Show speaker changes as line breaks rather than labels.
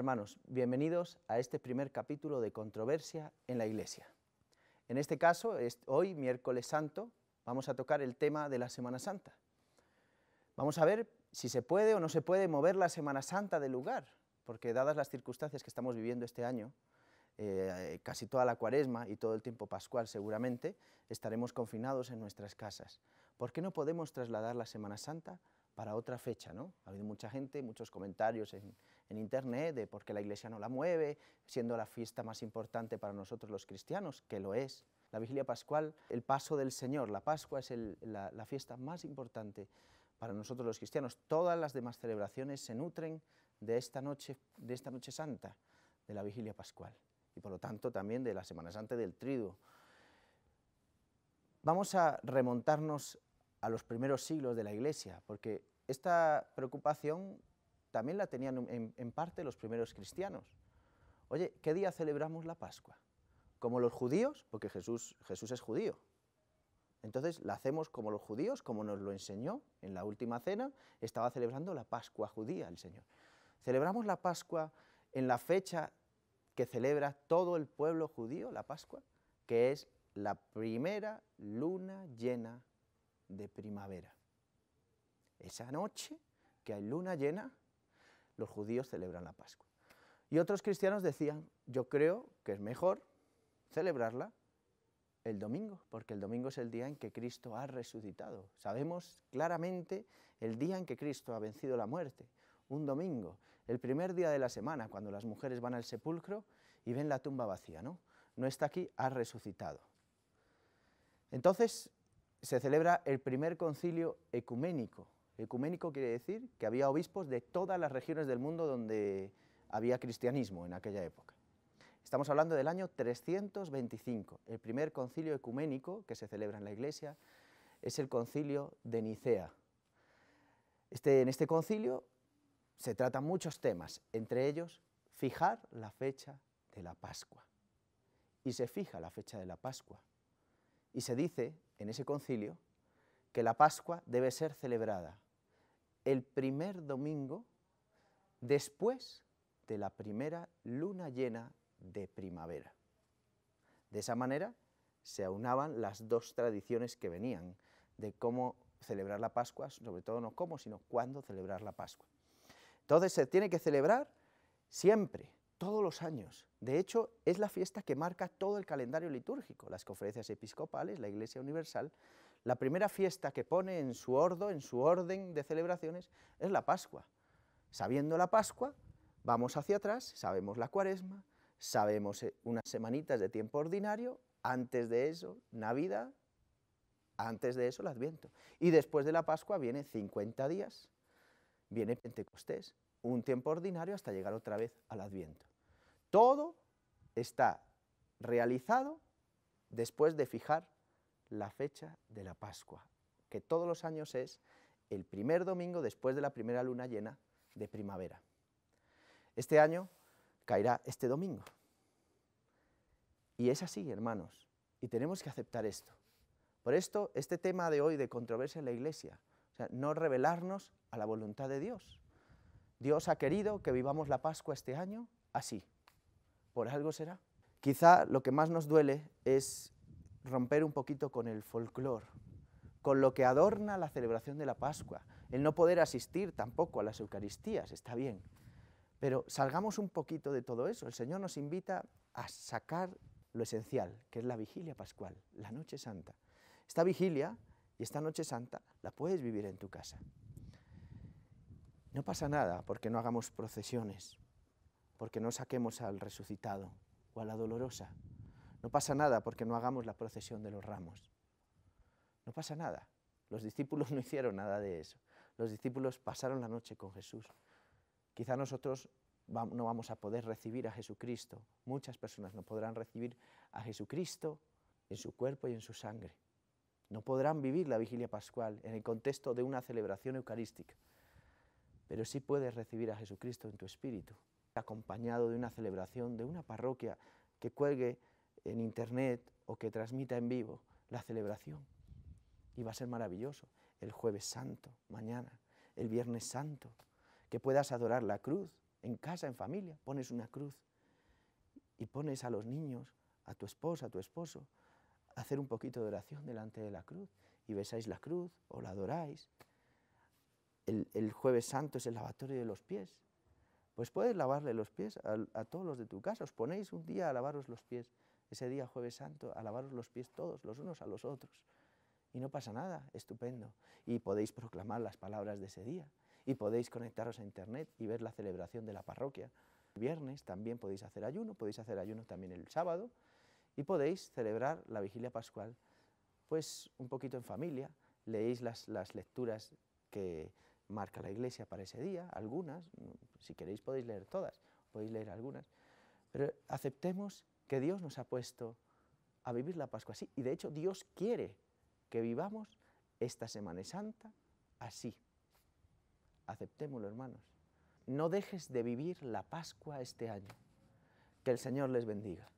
hermanos, bienvenidos a este primer capítulo de controversia en la Iglesia. En este caso, hoy, miércoles santo, vamos a tocar el tema de la Semana Santa. Vamos a ver si se puede o no se puede mover la Semana Santa del lugar, porque dadas las circunstancias que estamos viviendo este año, eh, casi toda la cuaresma y todo el tiempo pascual seguramente, estaremos confinados en nuestras casas. ¿Por qué no podemos trasladar la Semana Santa para otra fecha, ¿no? Ha habido mucha gente, muchos comentarios en, internet de por qué la iglesia no la mueve, siendo la fiesta más importante para nosotros los cristianos, que lo es. La vigilia pascual, el paso del Señor, la Pascua es la, fiesta más importante para nosotros los cristianos. Todas las demás celebraciones se nutren de esta noche, de esta noche santa, de la vigilia pascual, y por lo tanto también de la Semana Santa del Triduo. Vamos a remontarnos a los primeros siglos de la Iglesia, porque esta preocupación también la tenían en, parte los primeros cristianos. Oye, ¿qué día celebramos la Pascua? ¿Como los judíos? Porque Jesús, Jesús es judío. Entonces la hacemos como los judíos, como nos lo enseñó en la última cena, estaba celebrando la Pascua judía el Señor. ¿Celebramos la Pascua en la fecha que celebra todo el pueblo judío, la Pascua? Que es la primera luna llena de primavera. Esa noche que hay luna llena, los judíos celebran la Pascua. Y otros cristianos decían, yo creo que es mejor celebrarla el domingo, porque el domingo es el día en que Cristo ha resucitado. Sabemos claramente el día en que Cristo ha vencido la muerte. Un domingo, el primer día de la semana, cuando las mujeres van al sepulcro y ven la tumba vacía, ¿no? está aquí, ha resucitado. Entonces se celebra el primer concilio ecuménico Ecuménico quiere decir que había obispos de todas las regiones del mundo donde había cristianismo en aquella época. Estamos hablando del año 325, el primer concilio ecuménico que se celebra en la Iglesia es el concilio de Nicea. Este, en este concilio se tratan muchos temas, entre ellos fijar la fecha de la Pascua. Y se fija la fecha de la Pascua. Y se dice en ese concilio que la Pascua debe ser celebrada el primer domingo después de la primera luna llena de primavera. De esa manera se aunaban las dos tradiciones que venían de cómo celebrar la Pascua, sobre todo no cómo, sino cuándo celebrar la Pascua. Entonces se tiene que celebrar siempre, todos los años. De hecho, es la fiesta que marca todo el calendario litúrgico, las conferencias episcopales, la Iglesia Universal, la primera fiesta que pone en su ordo, en su orden de celebraciones, es la Pascua. Sabiendo la Pascua, vamos hacia atrás, sabemos la Cuaresma, sabemos eh, unas semanitas de tiempo ordinario, antes de eso, Navidad, antes de eso, el Adviento. Y después de la Pascua viene 50 días, viene Pentecostés, un tiempo ordinario hasta llegar otra vez al Adviento. Todo está realizado después de fijar la fecha de la Pascua, que todos los años es el primer domingo después de la primera luna llena de primavera. Este año caerá este domingo. Y es así, hermanos, y tenemos que aceptar esto. Por esto, este tema de hoy de controversia en la iglesia, o sea, no revelarnos a la voluntad de Dios. Dios ha querido que vivamos la Pascua este año así. Por algo será. Quizá lo que más nos duele es romper un poquito con el folclore, con lo que adorna la celebración de la Pascua, el no poder asistir tampoco a las Eucaristías, está bien, pero salgamos un poquito de todo eso, el Señor nos invita a sacar lo esencial, que es la vigilia pascual, la noche santa. Esta vigilia y esta noche santa la puedes vivir en tu casa. No pasa nada porque no hagamos procesiones, porque no saquemos al resucitado o a la dolorosa, no pasa nada porque no hagamos la procesión de los ramos. No pasa nada. Los discípulos no hicieron nada de eso. Los discípulos pasaron la noche con Jesús. Quizá nosotros no vamos a poder recibir a Jesucristo. Muchas personas no podrán recibir a Jesucristo en su cuerpo y en su sangre. No podrán vivir la vigilia pascual en el contexto de una celebración eucarística, pero sí puedes recibir a Jesucristo en tu espíritu, acompañado de una celebración de una parroquia que cuelgue en internet o que transmita en vivo la celebración. Y va a ser maravilloso. El jueves santo, mañana, el viernes santo, que puedas adorar la cruz en casa, en familia. Pones una cruz y pones a los niños, a tu esposa, a tu esposo, a hacer un poquito de oración delante de la cruz y besáis la cruz o la adoráis. El, jueves santo es el lavatorio de los pies. Pues puedes lavarle los pies a todos los de tu casa. Os ponéis un día a lavaros los pies ese día jueves santo a lavaros los pies todos, los unos a los otros. Y no pasa nada, estupendo. Y podéis proclamar las palabras de ese día. Y podéis conectaros a internet y ver la celebración de la parroquia. viernes también podéis hacer ayuno, podéis hacer ayuno también el sábado. Y podéis celebrar la vigilia pascual, pues un poquito en familia. Leéis las, las lecturas que marca la iglesia para ese día, algunas, si queréis podéis leer todas, podéis leer algunas, pero aceptemos que Dios nos ha puesto a vivir la Pascua así. Y de hecho Dios quiere que vivamos esta Semana Santa así. Aceptémoslo, hermanos. No dejes de vivir la Pascua este año. Que el Señor les bendiga.